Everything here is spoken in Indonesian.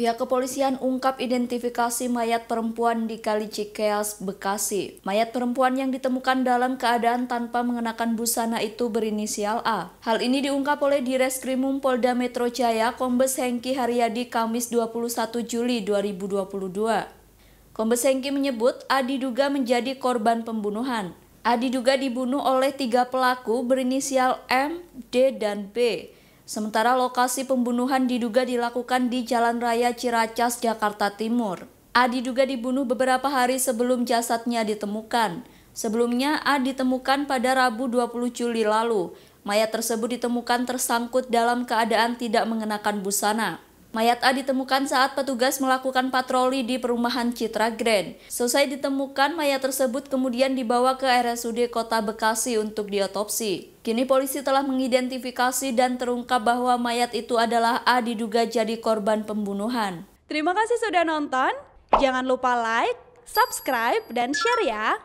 Pihak kepolisian ungkap identifikasi mayat perempuan di Kali Cikeas, Bekasi. Mayat perempuan yang ditemukan dalam keadaan tanpa mengenakan busana itu berinisial A. Hal ini diungkap oleh Direskrimum Polda Metro Jaya Kombes Hengki Haryadi Kamis 21 Juli 2022. Kombes Hengki menyebut A diduga menjadi korban pembunuhan. A diduga dibunuh oleh tiga pelaku berinisial M, D, dan B Sementara lokasi pembunuhan diduga dilakukan di Jalan Raya Ciracas, Jakarta Timur. A diduga dibunuh beberapa hari sebelum jasadnya ditemukan. Sebelumnya A ditemukan pada Rabu 20 Juli lalu. Mayat tersebut ditemukan tersangkut dalam keadaan tidak mengenakan busana. Mayat A ditemukan saat petugas melakukan patroli di perumahan Citra Grand. Selesai ditemukan, mayat tersebut kemudian dibawa ke RSUD Kota Bekasi untuk diotopsi. Kini polisi telah mengidentifikasi dan terungkap bahwa mayat itu adalah A diduga jadi korban pembunuhan. Terima kasih sudah nonton. Jangan lupa like, subscribe, dan share ya.